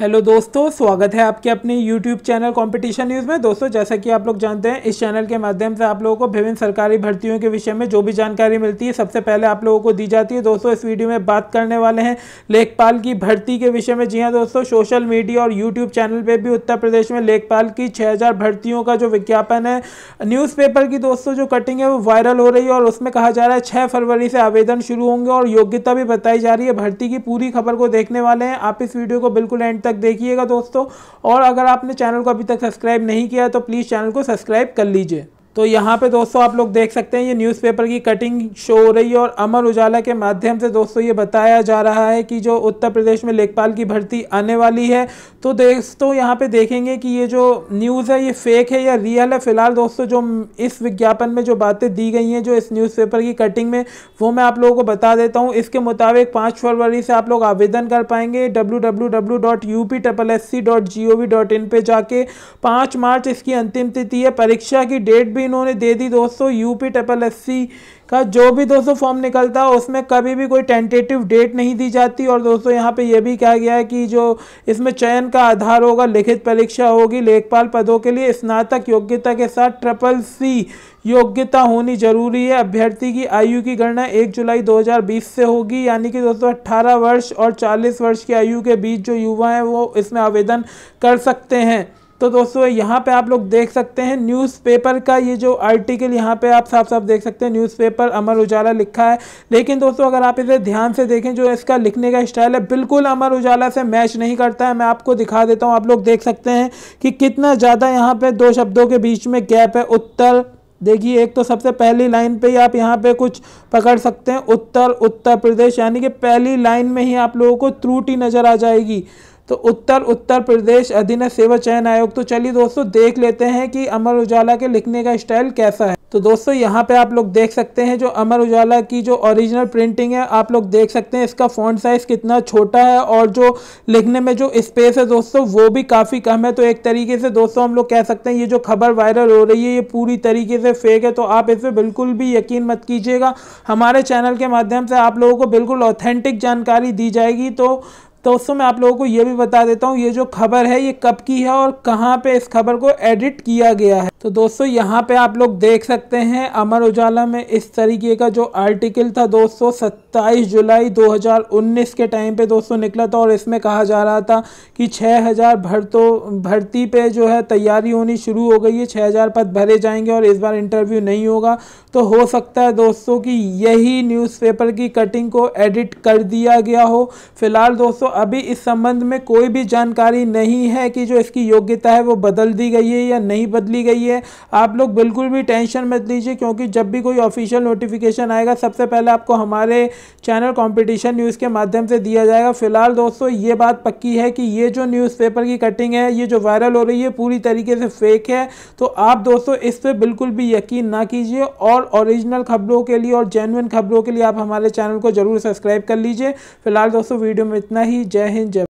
hello दोस्तों स्वागत है आपके अपने यूट्यूब चैनल कंपटीशन न्यूज़ में दोस्तों जैसा कि आप लोग जानते हैं इस चैनल के माध्यम से आप लोगों को विभिन्न सरकारी भर्तियों के विषय में जो भी जानकारी मिलती है सबसे पहले आप लोगों को दी जाती है दोस्तों इस वीडियो में बात करने वाले हैं लेखपाल की भर्ती के विषय में जी हाँ दोस्तों सोशल मीडिया और यूट्यूब चैनल पर भी उत्तर प्रदेश में लेखपाल की छः भर्तियों का जो विज्ञापन है न्यूज़ की दोस्तों जो कटिंग है वो वायरल हो रही है और उसमें कहा जा रहा है छः फरवरी से आवेदन शुरू होंगे और योग्यता भी बताई जा रही है भर्ती की पूरी खबर को देखने वाले हैं आप इस वीडियो को बिल्कुल एंड तक देखिएगा दोस्तों और अगर आपने चैनल को अभी तक सब्सक्राइब नहीं किया है तो प्लीज़ चैनल को सब्सक्राइब कर लीजिए तो यहाँ पे दोस्तों आप लोग देख सकते हैं ये न्यूज़पेपर की कटिंग शो हो रही है और अमर उजाला के माध्यम से दोस्तों ये बताया जा रहा है कि जो उत्तर प्रदेश में लेखपाल की भर्ती आने वाली है तो दोस्तों यहाँ पे देखेंगे कि ये जो न्यूज़ है ये फेक है या रियल है फिलहाल दोस्तों जो इस विज्ञापन में जो बातें दी गई हैं जो इस न्यूज़पेपर की कटिंग में वो मैं आप लोगों को बता देता हूँ इसके मुताबिक पाँच फरवरी से आप लोग आवेदन कर पाएंगे W W W dot U P S C dot G O V dot in पर जाके पाँच मार्च इसकी अंतिम तिथि है परीक्षा की डेट भी इन्होंने दे दी दोस्तों यूपी ट्रिपल एस का जो भी दोस्तों फॉर्म निकलता है उसमें कभी भी कोई टेंटेटिव डेट नहीं दी जाती और दोस्तों यहाँ पे यह भी कहा गया है कि जो इसमें चयन का आधार होगा लिखित परीक्षा होगी लेखपाल पदों के लिए स्नातक योग्यता के साथ ट्रिपल सी योग्यता होनी जरूरी है अभ्यर्थी की आयु की गणना 1 जुलाई 2020 से होगी यानी कि दोस्तों 18 वर्ष और 40 वर्ष की आयु के बीच जो युवा हैं वो इसमें आवेदन कर सकते हैं तो दोस्तों यहाँ पे आप लोग देख सकते हैं न्यूज़पेपर का ये जो आर्टिकल यहाँ पे आप साफ साफ देख सकते हैं न्यूज़पेपर अमर उजाला लिखा है लेकिन दोस्तों अगर आप इसे ध्यान से देखें जो इसका लिखने का स्टाइल है बिल्कुल अमर उजाला से मैच नहीं करता है मैं आपको दिखा देता हूँ आप लोग देख सकते हैं कि कितना ज़्यादा यहाँ पर दो शब्दों के बीच में गैप है उत्तर देखिए एक तो सबसे पहली लाइन पे ही आप यहाँ पे कुछ पकड़ सकते हैं उत्तर उत्तर प्रदेश यानी कि पहली लाइन में ही आप लोगों को त्रुटि नज़र आ जाएगी तो उत्तर उत्तर प्रदेश अधीन सेवा चयन आयोग तो चलिए दोस्तों देख लेते हैं कि अमर उजाला के लिखने का स्टाइल कैसा है तो दोस्तों यहाँ पे आप लोग देख सकते हैं जो अमर उजाला की जो ओरिजिनल प्रिंटिंग है आप लोग देख सकते हैं इसका फॉन्ट साइज कितना छोटा है और जो लिखने में जो स्पेस है दोस्तों वो भी काफ़ी कम है तो एक तरीके से दोस्तों हम लोग कह सकते हैं ये जो खबर वायरल हो रही है ये पूरी तरीके से फेक है तो आप इस पर बिल्कुल भी यकीन मत कीजिएगा हमारे चैनल के माध्यम से आप लोगों को बिल्कुल ऑथेंटिक जानकारी दी जाएगी तो दोस्तों मैं आप लोगों को ये भी बता देता हूँ ये जो खबर है ये कब की है और कहाँ पे इस खबर को एडिट किया गया है तो दोस्तों यहाँ पे आप लोग देख सकते हैं अमर उजाला में इस तरीके का जो आर्टिकल था दोस्तों 27 जुलाई 2019 के टाइम पे दोस्तों निकला था और इसमें कहा जा रहा था कि 6000 भर्तों भर्ती पे जो है तैयारी होनी शुरू हो गई है 6000 पद भरे जाएंगे और इस बार इंटरव्यू नहीं होगा तो हो सकता है दोस्तों कि यही न्यूज़पेपर की कटिंग को एडिट कर दिया गया हो फिलहाल दोस्तों तो अभी इस संबंध में कोई भी जानकारी नहीं है कि जो इसकी योग्यता है वो बदल दी गई है या नहीं बदली गई है आप लोग बिल्कुल भी टेंशन मत लीजिए क्योंकि जब भी कोई ऑफिशियल नोटिफिकेशन आएगा सबसे पहले आपको हमारे चैनल कॉम्पिटिशन न्यूज़ के माध्यम से दिया जाएगा फिलहाल दोस्तों ये बात पक्की है कि ये जो न्यूज़पेपर की कटिंग है ये जो वायरल हो रही है पूरी तरीके से फेक है तो आप दोस्तों इस पर बिल्कुल भी यकीन ना कीजिए और ओरिजिनल खबरों के लिए और जेनुअन खबरों के लिए आप हमारे चैनल को ज़रूर सब्सक्राइब कर लीजिए फिलहाल दोस्तों वीडियो में इतना ही जय हिंद जय